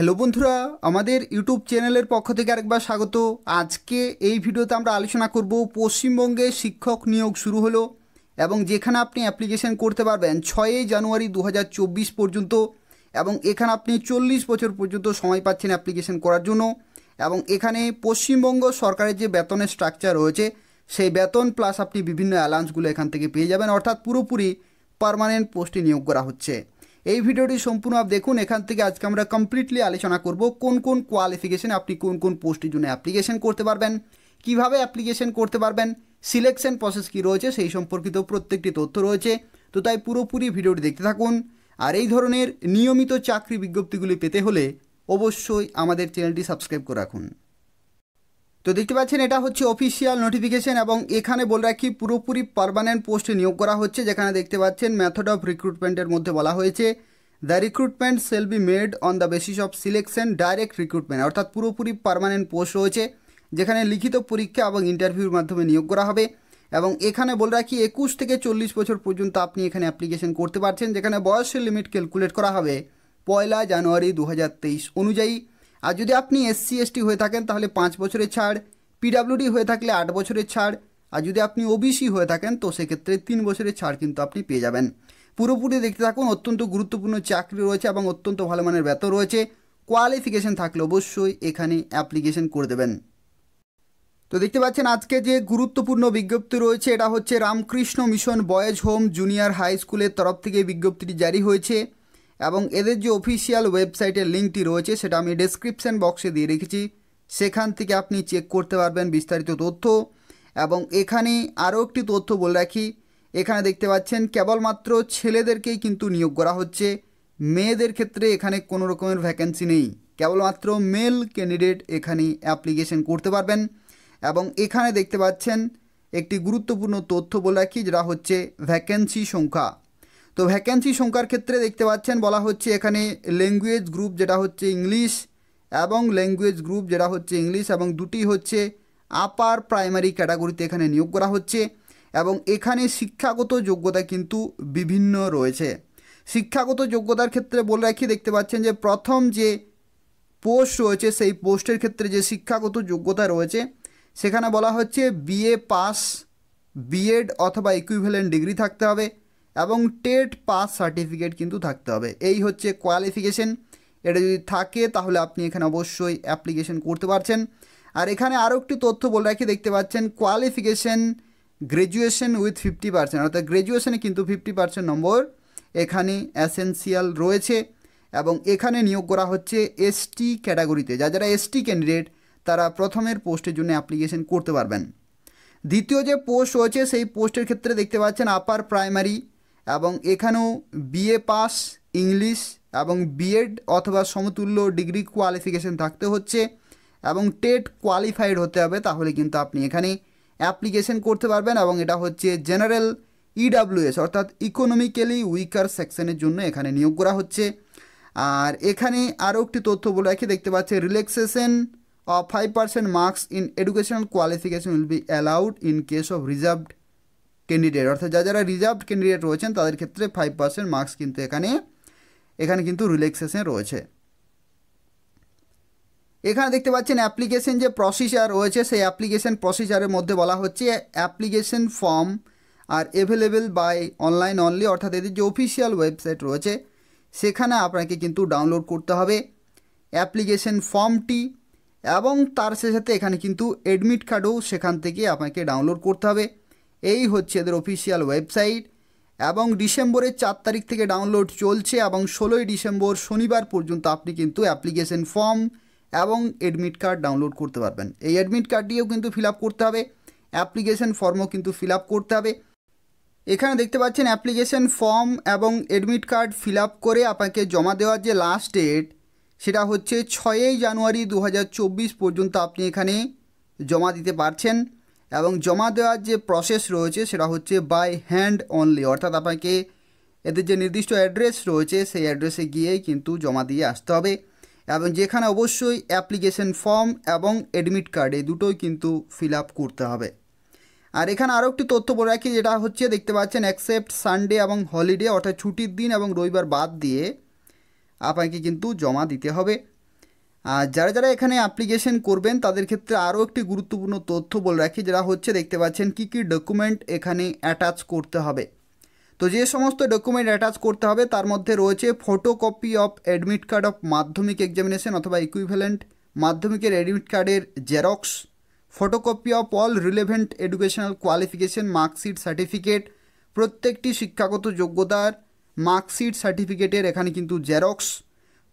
hello বন্ধুরা আমাদের YouTube চ্যানেলের পক্ষ থেকে আরেকবার স্বাগত আজকে এই ভিডিওতে আমরা আলোচনা করব পশ্চিমবঙ্গে শিক্ষক নিয়োগ শুরু হলো এবং যেখানে আপনি অ্যাপ্লিকেশন করতে পারবেন ছয়ই জানুয়ারি দু পর্যন্ত এবং এখানে আপনি চল্লিশ বছর পর্যন্ত সময় পাচ্ছেন অ্যাপ্লিকেশন করার জন্য এবং এখানে পশ্চিমবঙ্গ সরকারের যে বেতনের স্ট্রাকচার রয়েছে সেই বেতন প্লাস আপনি বিভিন্ন অ্যালাউন্সগুলো এখান থেকে পেয়ে যাবেন অর্থাৎ পুরোপুরি পারমানেন্ট পোস্টে নিয়োগ করা হচ্ছে এই ভিডিওটি সম্পূর্ণ দেখুন এখান থেকে আজকে আমরা কমপ্লিটলি আলোচনা করব কোন কোন কোয়ালিফিকেশানে আপনি কোন কোন পোস্টের জন্য অ্যাপ্লিকেশন করতে পারবেন কিভাবে অ্যাপ্লিকেশন করতে পারবেন সিলেকশন প্রসেস কি রয়েছে সেই সম্পর্কিত প্রত্যেকটি তথ্য রয়েছে তো তাই পুরোপুরি ভিডিওটি দেখতে থাকুন আর এই ধরনের নিয়মিত চাকরি বিজ্ঞপ্তিগুলি পেতে হলে অবশ্যই আমাদের চ্যানেলটি সাবস্ক্রাইব করে রাখুন তো দেখতে পাচ্ছেন এটা হচ্ছে অফিসিয়াল নোটিফিকেশন এবং এখানে বলে রাখি পুরোপুরি পারমানেন্ট পোস্টে নিয়োগ করা হচ্ছে যেখানে দেখতে পাচ্ছেন মেথড অফ রিক্রুটমেন্টের মধ্যে বলা হয়েছে the recruitment shall be made on the basis of selection direct recruitment অর্থাৎ পুরোপুরি পারমানেন্ট পোস্ট রয়েছে যেখানে লিখিত পরীক্ষা এবং ইন্টারভিউর মাধ্যমে নিয়োগ করা হবে এবং এখানে বলে রাখি একুশ থেকে চল্লিশ বছর পর্যন্ত আপনি এখানে অ্যাপ্লিকেশন করতে পারছেন যেখানে বয়সের লিমিট ক্যালকুলেট করা হবে পয়লা জানুয়ারি দু অনুযায়ী আর যদি আপনি এসসি এসটি হয়ে থাকেন তাহলে পাঁচ বছরের ছাড় পিডাব্লিউডি হয়ে থাকলে আট বছরের ছাড় আর যদি আপনি ওবিসি হয়ে থাকেন তো সেক্ষেত্রে তিন বছরের ছাড় কিন্তু আপনি পেয়ে যাবেন পুরোপুরি দেখতে থাকুন অত্যন্ত গুরুত্বপূর্ণ চাকরি রয়েছে এবং অত্যন্ত ভালো মানের বেতন রয়েছে কোয়ালিফিকেশন থাকলে অবশ্যই এখানে অ্যাপ্লিকেশন করে দেবেন তো দেখতে পাচ্ছেন আজকে যে গুরুত্বপূর্ণ বিজ্ঞপ্তি রয়েছে এটা হচ্ছে Ramakrishna Mission boys home junior high স্কুলের তরফ থেকে বিজ্ঞপ্তিটি জারি হয়েছে এবং এদের যে অফিসিয়াল ওয়েবসাইটের লিঙ্কটি রয়েছে সেটা আমি ডিসক্রিপশান বক্সে দিয়ে রেখেছি সেখান থেকে আপনি চেক করতে পারবেন বিস্তারিত তথ্য এবং এখানে আরও একটি তথ্য বলে রাখি এখানে দেখতে পাচ্ছেন কেবলমাত্র ছেলেদেরকেই কিন্তু নিয়োগ করা হচ্ছে মেয়েদের ক্ষেত্রে এখানে কোনো রকমের ভ্যাকেন্সি নেই কেবলমাত্র মেল ক্যান্ডিডেট এখানে অ্যাপ্লিকেশন করতে পারবেন এবং এখানে দেখতে পাচ্ছেন একটি গুরুত্বপূর্ণ তথ্য বলে রাখি যেটা হচ্ছে ভ্যাকেন্সি সংখ্যা তো ভ্যাকেন্সি সংখ্যার ক্ষেত্রে দেখতে পাচ্ছেন বলা হচ্ছে এখানে ল্যাঙ্গুয়েজ গ্রুপ যেটা হচ্ছে ইংলিশ এবং ল্যাঙ্গুয়েজ গ্রুপ যেটা হচ্ছে ইংলিশ এবং দুটি হচ্ছে আপার প্রাইমারি ক্যাটাগরিতে এখানে নিয়োগ করা হচ্ছে এবং এখানে শিক্ষাগত যোগ্যতা কিন্তু বিভিন্ন রয়েছে শিক্ষাগত যোগ্যতার ক্ষেত্রে বলে রাখি দেখতে পাচ্ছেন যে প্রথম যে পোস্ট রয়েছে সেই পোস্টের ক্ষেত্রে যে শিক্ষাগত যোগ্যতা রয়েছে সেখানে বলা হচ্ছে বিএ পাস বিএড অথবা ইকুইভ্যালেন্ট ডিগ্রি থাকতে হবে এবং টেট পাস সার্টিফিকেট কিন্তু থাকতে হবে এই হচ্ছে কোয়ালিফিকেশন এটা যদি থাকে তাহলে আপনি এখানে অবশ্যই অ্যাপ্লিকেশন করতে পারছেন আর এখানে আরও একটি তথ্য বলে রাখি দেখতে পাচ্ছেন qualification graduation with fifty percent অর্থাৎ গ্র্যাজুয়েশানে কিন্তু ফিফটি পার্সেন্ট নম্বর এখানে অ্যাসেন্সিয়াল রয়েছে এবং এখানে নিয়োগ করা হচ্ছে এসটি ক্যাটাগরিতে যা যারা এসটি ক্যান্ডিডেট তারা প্রথমের পোস্টের জন্য অ্যাপ্লিকেশন করতে পারবেন দ্বিতীয় যে পোস্ট রয়েছে সেই পোস্টের ক্ষেত্রে দেখতে পাচ্ছেন আপার প্রাইমারি এবং এখানেও বিএ পাস ইংলিশ এবং বিএড অথবা সমতুল্য ডিগ্রি কোয়ালিফিকেশন থাকতে হচ্ছে এবং টেট কোয়ালিফাইড হতে হবে তাহলে কিন্তু আপনি এখানে অ্যাপ্লিকেশন করতে পারবেন এবং এটা হচ্ছে জেনারেল ইডাব্লিউএস e অর্থাৎ ইকোনমিক্যালি উইকার সেকশনের জন্য এখানে নিয়োগ করা হচ্ছে আর এখানে আরও একটি তথ্য বলে রাখি দেখতে পাচ্ছি relaxation of five percent marks in educational qualification will be allowed in case of reserved candidate অর্থাৎ যা যারা রিজার্ভ ক্যান্ডিডেট রয়েছেন তাদের ক্ষেত্রে ফাইভ পার্সেন্ট মার্কস কিন্তু এখানে এখানে কিন্তু রিল্যাক্সেশন রয়েছে এখানে দেখতে পাচ্ছেন অ্যাপ্লিকেশন যে প্রসিজার রয়েছে সেই অ্যাপ্লিকেশন প্রসিজারের মধ্যে বলা হচ্ছে application form are available by online only অর্থাৎ এদের যে অফিসিয়াল ওয়েবসাইট রয়েছে সেখানে আপনাকে কিন্তু ডাউনলোড করতে হবে অ্যাপ্লিকেশন ফর্মটি এবং তার সাথে সাথে এখানে কিন্তু অ্যাডমিট কার্ডও সেখান থেকে আপনাকে ডাউনলোড করতে হবে এই হচ্ছে এদের অফিসিয়াল ওয়েবসাইট এবং ডিসেম্বরের চার তারিখ থেকে ডাউনলোড চলছে এবং ষোলোই ডিসেম্বর শনিবার পর্যন্ত আপনি কিন্তু অ্যাপ্লিকেশন ফর্ম এবং অ্যাডমিট কার্ড ডাউনলোড করতে পারবেন এই অ্যাডমিট কার্ডটিও কিন্তু ফিল করতে হবে অ্যাপ্লিকেশন ফর্মও কিন্তু ফিল করতে হবে এখানে দেখতে পাচ্ছেন অ্যাপ্লিকেশন ফর্ম এবং অ্যাডমিট কার্ড ফিল করে আপনাকে জমা দেওয়ার যে লাস্ট ডেট সেটা হচ্ছে ছয়ই জানুয়ারি দু পর্যন্ত আপনি এখানে জমা দিতে পারছেন এবং জমা দেওয়ার যে প্রসেস রয়েছে সেটা হচ্ছে বাই হ্যান্ড অনলি অর্থাৎ আপনাকে এদের যে নির্দিষ্ট অ্যাড্রেস রয়েছে সেই অ্যাড্রেসে গিয়ে কিন্তু জমা দিয়ে আসতে হবে এবং যেখানে অবশ্যই অ্যাপ্লিকেশন ফর্ম এবং অ্যাডমিট কার্ড এই দুটোই কিন্তু ফিল আপ করতে হবে আর এখানে আরও একটি তথ্য বলে রাখি যেটা হচ্ছে দেখতে পাচ্ছেন অ্যাকসেপ্ট সানডে এবং হলিডে অর্থাৎ ছুটির দিন এবং রবিবার বাদ দিয়ে আপনাকে কিন্তু জমা দিতে হবে আর যারা যারা এখানে অ্যাপ্লিকেশন করবেন তাদের ক্ষেত্রে আরও একটি গুরুত্বপূর্ণ তথ্য বলে রাখি যারা হচ্ছে দেখতে পাচ্ছেন কি কি ডকুমেন্ট এখানে অ্যাটাচ করতে হবে তো যে সমস্ত ডকুমেন্ট অ্যাটাচ করতে হবে তার মধ্যে রয়েছে photocopy of admit card of Madhyamik examination অথবা ইকুইভ্যালেন্ট মাধ্যমিকের অ্যাডমিট কার্ডের xerox photocopy of all relevant educational qualification marksheet certificate প্রত্যেকটি শিক্ষাগত যোগ্যতার মার্কশিট সার্টিফিকেটের এখানে কিন্তু জেরক্স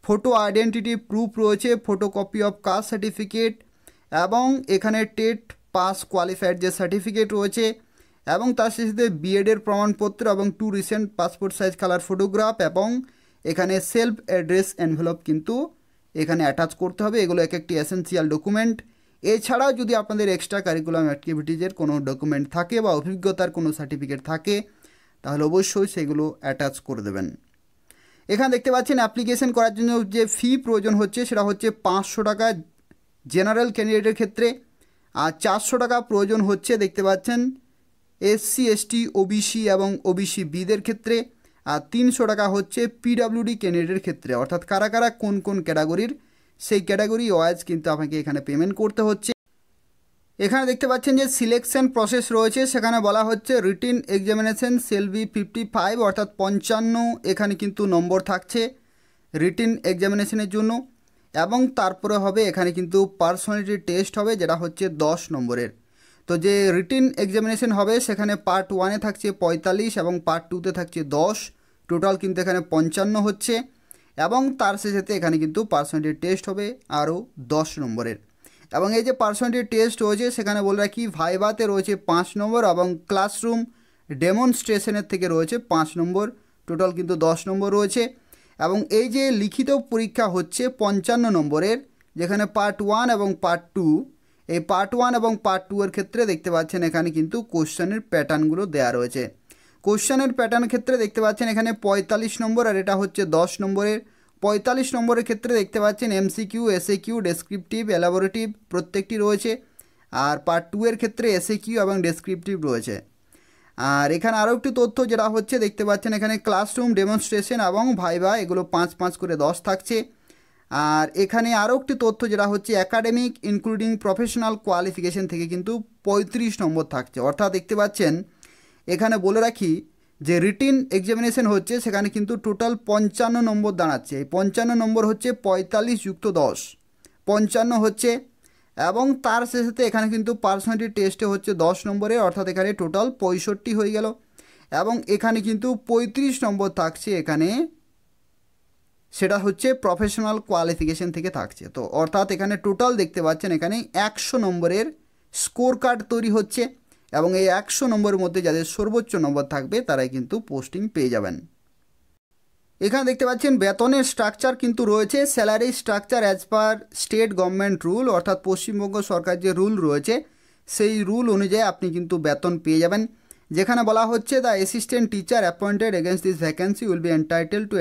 ফটো আইডেন্টিটি প্রুফ রয়েছে ফটোকপি অফ কাস্ট সার্টিফিকেট এবং এখানে টেট পাস কোয়ালিফাইড যে সার্টিফিকেট রয়েছে এবং তার শেষে বিএডের প্রমাণপত্র এবং two recent passport size colour photograph এবং এখানে সেলফ অ্যাড্রেস এনভেলপ কিন্তু এখানে অ্যাটাচ করতে হবে এগুলো এক একটি এসেন্সিয়াল ডকুমেন্ট এছাড়াও যদি আপনাদের এক্সট্রা কারিকুলাম অ্যাক্টিভিটিজের কোনো ডকুমেন্ট থাকে বা অভিজ্ঞতার কোনো সার্টিফিকেট থাকে তাহলে অবশ্যই সেগুলো অ্যাটাচ করে দেবেন এখানে দেখতে পাচ্ছেন অ্যাপ্লিকেশন করার জন্য যে ফি প্রয়োজন হচ্ছে সেটা হচ্ছে পাঁচশো টাকা জেনারেল ক্যান্ডিডেটের ক্ষেত্রে আর চারশো টাকা প্রয়োজন হচ্ছে দেখতে পাচ্ছেন এসসি এসটি ওবিসি এবং ওবিসি বিদের ক্ষেত্রে আর তিনশো টাকা হচ্ছে পিডাব্লিউডি ক্যান্ডিডেটের ক্ষেত্রে অর্থাৎ কারা কারা কোন কোন ক্যাটাগরির সেই ক্যাটাগরি ওয়াইজ কিন্তু আপনাকে এখানে পেমেন্ট করতে হচ্ছে এখানে দেখতে পাচ্ছেন যে সিলেকশন প্রসেস রয়েছে সেখানে বলা হচ্ছে written examination shall be fifty five অর্থাৎ পঞ্চান্ন এখানে কিন্তু নম্বর থাকছে রিটিন এক্সামিনেশনের জন্য এবং তারপরে হবে এখানে কিন্তু পার্সোনালিটি টেস্ট হবে যেটা হচ্ছে দশ নম্বরের তো যে রিটিন এক্সামিনেশন হবে সেখানে পার্ট ওয়ানে থাকছে পঁয়তাল্লিশ এবং পার্ট টুতে থাকছে দশ টোটাল কিন্তু এখানে পঞ্চান্ন হচ্ছে এবং তার শেষেতে এখানে কিন্তু পার্সোনালিটি টেস্ট হবে আরও দশ নম্বরের এবং এই যে পার্সোনালিটি টেস্ট রয়েছে সেখানে বলে রাখি ভাইভাতে রয়েছে পাঁচ নম্বর এবং ক্লাসরুম ডেমনস্ট্রেশনের থেকে রয়েছে পাঁচ নম্বর টোটাল কিন্তু দশ নম্বর রয়েছে এবং এই যে লিখিত পরীক্ষা হচ্ছে পঞ্চান্ন নম্বরের যেখানে পার্ট ওয়ান এবং পার্ট টু এই পার্ট ওয়ান এবং পার্ট টু এর ক্ষেত্রে দেখতে পাচ্ছেন এখানে কিন্তু কোশ্চেনের প্যাটার্নগুলো দেয়া রয়েছে কোশ্চেনের প্যাটার্ন ক্ষেত্রে দেখতে পাচ্ছেন এখানে পঁয়তাল্লিশ নম্বর আর এটা হচ্ছে দশ নম্বরের পঁয়তাল্লিশ নম্বরের ক্ষেত্রে দেখতে পাচ্ছেন MCQ SA Q descriptive elaborative প্রত্যেকটি রয়েছে আর পার্ট টু এর ক্ষেত্রে এসএ কিউ এবং ডেসক্রিপটিভ রয়েছে আর এখানে আরও একটি তথ্য যেটা হচ্ছে দেখতে পাচ্ছেন এখানে ক্লাসরুম ডেমনস্ট্রেশন এবং ভাইভা এগুলো পাঁচ পাঁচ করে দশ থাকছে আর এখানে আরও একটি তথ্য যেটা হচ্ছে অ্যাকাডেমিক ইনক্লুডিং প্রফেশনাল কোয়ালিফিকেশন থেকে কিন্তু পঁয়ত্রিশ নম্বর থাকছে অর্থাৎ দেখতে পাচ্ছেন এখানে বলে রাখি যে রিটিন এক্সামিনেশন হচ্ছে সেখানে কিন্তু টোটাল পঞ্চান্ন নম্বর দাঁড়াচ্ছে এই পঞ্চান্ন নম্বর হচ্ছে পঁয়তাল্লিশ যুক্ত দশ পঞ্চান্ন হচ্ছে এবং তার শেষেতে এখানে কিন্তু পার্সোনালিটি টেস্টে হচ্ছে দশ নম্বরে অর্থাৎ এখানে টোটাল পঁয়ষট্টি হয়ে গেল এবং এখানে কিন্তু পঁয়ত্রিশ নম্বর থাকছে এখানে সেটা হচ্ছে প্রফেশনাল কোয়ালিফিকেশন থেকে থাকছে তো অর্থাৎ এখানে টোটাল দেখতে পাচ্ছেন এখানে একশো নম্বরের স্কোর কার্ড তৈরি হচ্ছে এবং এই একশো নম্বরের মধ্যে যাদের সর্বোচ্চ নম্বর থাকবে তারাই কিন্তু পোস্টিং পেয়ে যাবেন এখানে দেখতে পাচ্ছেন বেতনের স্ট্রাকচার কিন্তু রয়েছে salary structure as per state government rule অর্থাৎ পশ্চিমবঙ্গ সরকার যে রুল রয়েছে সেই রুল অনুযায়ী আপনি কিন্তু বেতন পেয়ে যাবেন যেখানে বলা হচ্ছে the assistant teacher appointed against this vacancy will be entitle to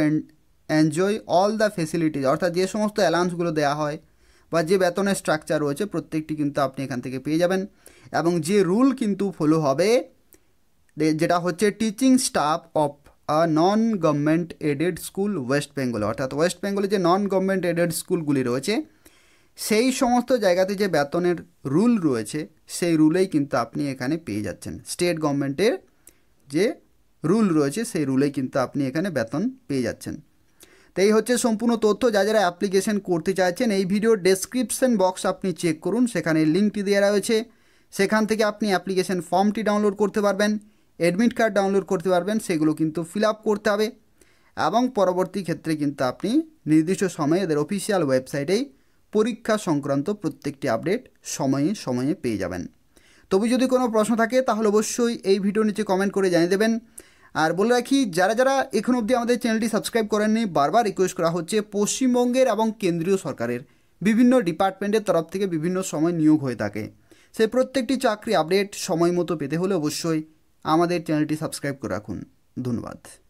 enjoy all the facilities অর্থাৎ যে সমস্ত অ্যালাউন্সগুলো দেওয়া হয় বা যে বেতনের স্ট্রাকচার রয়েছে প্রত্যেকটি কিন্তু আপনি এখান থেকে পেয়ে যাবেন এবং যে রুল কিন্তু ফলো হবে যেটা হচ্ছে teaching staff of a non government aided school West Bengal অর্থাৎ ওয়েস্ট বেঙ্গলে যে নন গভর্নমেন্ট এডেড স্কুলগুলি রয়েছে সেই সমস্ত জায়গাতে যে বেতনের রুল রয়েছে সেই রুলেই কিন্তু আপনি এখানে পেয়ে যাচ্ছেন স্টেট গভর্নমেন্টের যে রুল রয়েছে সেই রুলেই কিন্তু আপনি এখানে বেতন পেয়ে যাচ্ছেন তো এই হচ্ছে সম্পূর্ণ তথ্য যা যারা অ্যাপ্লিকেশন করতে চাইছেন এই ভিডিও ডেসক্রিপশন বক্স আপনি চেক করুন সেখানে লিঙ্কটি দেওয়া রয়েছে সেখান থেকে আপনি অ্যাপ্লিকেশন ফর্মটি ডাউনলোড করতে পারবেন অ্যাডমিট কার্ড ডাউনলোড করতে পারবেন সেগুলো কিন্তু ফিল আপ করতে হবে এবং পরবর্তী ক্ষেত্রে কিন্তু আপনি নির্দিষ্ট সময়ে এদের অফিসিয়াল ওয়েবসাইটেই পরীক্ষা সংক্রান্ত প্রত্যেকটি আপডেট সময়ে সময়ে পেয়ে যাবেন তবু যদি কোনো প্রশ্ন থাকে তাহলে অবশ্যই এই ভিডিও নিচে কমেন্ট করে জানিয়ে দেবেন আর বলে রাখি যারা যারা এখন অবধি আমাদের চ্যানেলটি সাবস্ক্রাইব করেননি বারবার রিকোয়েস্ট করা হচ্ছে পশ্চিমবঙ্গের এবং কেন্দ্রীয় সরকারের বিভিন্ন ডিপার্টমেন্টের তরফ থেকে বিভিন্ন সময় নিয়োগ হয়ে থাকে সেই প্রত্যেকটি চাকরি আপডেট সময় মতো পেতে হলে অবশ্যই আমাদের চ্যানেলটি সাবস্ক্রাইব করে রাখুন ধন্যবাদ